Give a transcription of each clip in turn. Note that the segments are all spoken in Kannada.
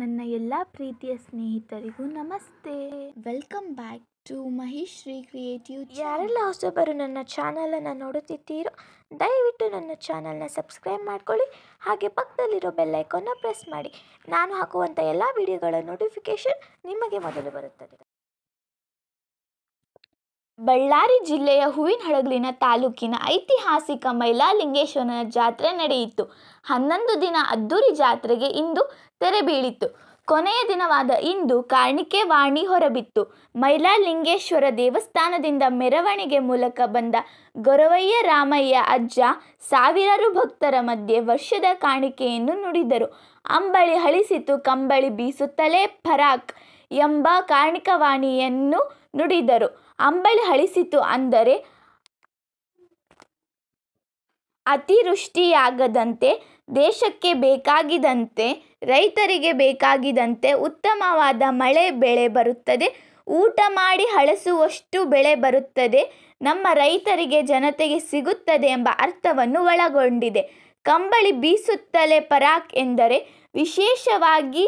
ನನ್ನ ಎಲ್ಲ ಪ್ರೀತಿಯ ಸ್ನೇಹಿತರಿಗೂ ನಮಸ್ತೆ welcome back to Mahesh Shri creative ಯಾರೆಲ್ಲ ಹೊಸಬರು ನನ್ನ ಚಾನಲನ್ನು ನೋಡುತ್ತಿದ್ದೀರೋ ದಯವಿಟ್ಟು ನನ್ನ ಚಾನಲ್ನ ಸಬ್ಸ್ಕ್ರೈಬ್ ಮಾಡ್ಕೊಳ್ಳಿ ಹಾಗೆ ಪಕ್ಕದಲ್ಲಿರೋ ಬೆಲ್ಲೈಕನ್ನು ಪ್ರೆಸ್ ಮಾಡಿ ನಾನು ಹಾಕುವಂಥ ಎಲ್ಲ ವಿಡಿಯೋಗಳ ನೋಟಿಫಿಕೇಷನ್ ನಿಮಗೆ ಮೊದಲು ಬರುತ್ತದೆ ಬಳ್ಳಾರಿ ಜಿಲ್ಲೆಯ ಹೂವಿನಹಡಗಲಿನ ತಾಲೂಕಿನ ಐತಿಹಾಸಿಕ ಮೈಲಾಲಿಂಗೇಶ್ವರನ ಜಾತ್ರೆ ನಡೆಯಿತು ಹನ್ನೊಂದು ದಿನ ಅದ್ದೂರಿ ಜಾತ್ರೆಗೆ ಇಂದು ತೆರೆ ಬೀಳಿತು ಕೊನೆಯ ದಿನವಾದ ಇಂದು ಕಾರ್ಣಿಕೆ ವಾಣಿ ಹೊರಬಿತ್ತು ಮೈಲಾಲಿಂಗೇಶ್ವರ ದೇವಸ್ಥಾನದಿಂದ ಮೆರವಣಿಗೆ ಮೂಲಕ ಬಂದ ಗೊರವಯ್ಯ ರಾಮಯ್ಯ ಅಜ್ಜ ಸಾವಿರಾರು ಭಕ್ತರ ಮಧ್ಯೆ ವರ್ಷದ ಕಾಣಿಕೆಯನ್ನು ನುಡಿದರು ಅಂಬಳಿ ಹಳಿಸಿತು ಕಂಬಳಿ ಬೀಸುತ್ತಲೇ ಫರಾಕ್ ಎಂಬ ಕಾರಣಿಕವಾಣಿಯನ್ನು ನುಡಿದರು ಅಂಬಳಿ ಹಳಿಸಿತು ಅಂದರೆ ಅತಿವೃಷ್ಟಿಯಾಗದಂತೆ ದೇಶಕ್ಕೆ ಬೇಕಾಗಿದಂತೆ ರೈತರಿಗೆ ಬೇಕಾಗಿದಂತೆ ಉತ್ತಮವಾದ ಮಳೆ ಬೆಳೆ ಬರುತ್ತದೆ ಊಟ ಮಾಡಿ ಹಳಸುವಷ್ಟು ಬೆಳೆ ಬರುತ್ತದೆ ನಮ್ಮ ರೈತರಿಗೆ ಜನತೆಗೆ ಸಿಗುತ್ತದೆ ಎಂಬ ಅರ್ಥವನ್ನು ಒಳಗೊಂಡಿದೆ ಕಂಬಳಿ ಬೀಸುತ್ತಲೇ ಪರಾಕ್ ಎಂದರೆ ವಿಶೇಷವಾಗಿ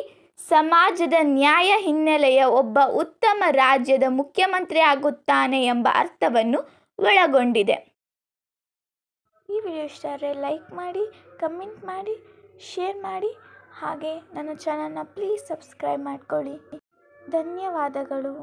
ಸಮಾಜದ ನ್ಯಾಯ ಹಿನ್ನೆಲೆಯ ಒಬ್ಬ ಉತ್ತಮ ರಾಜ್ಯದ ಮುಖ್ಯಮಂತ್ರಿ ಆಗುತ್ತಾನೆ ಎಂಬ ಅರ್ಥವನ್ನು ಒಳಗೊಂಡಿದೆ ಈ ವಿಡಿಯೋ ಇಷ್ಟ ಆದರೆ ಲೈಕ್ ಮಾಡಿ ಕಮೆಂಟ್ ಮಾಡಿ ಶೇರ್ ಮಾಡಿ ಹಾಗೆ ನನ್ನ ಚಾನಲ್ನ ಪ್ಲೀಸ್ ಸಬ್ಸ್ಕ್ರೈಬ್ ಮಾಡಿಕೊಳ್ಳಿ ಧನ್ಯವಾದಗಳು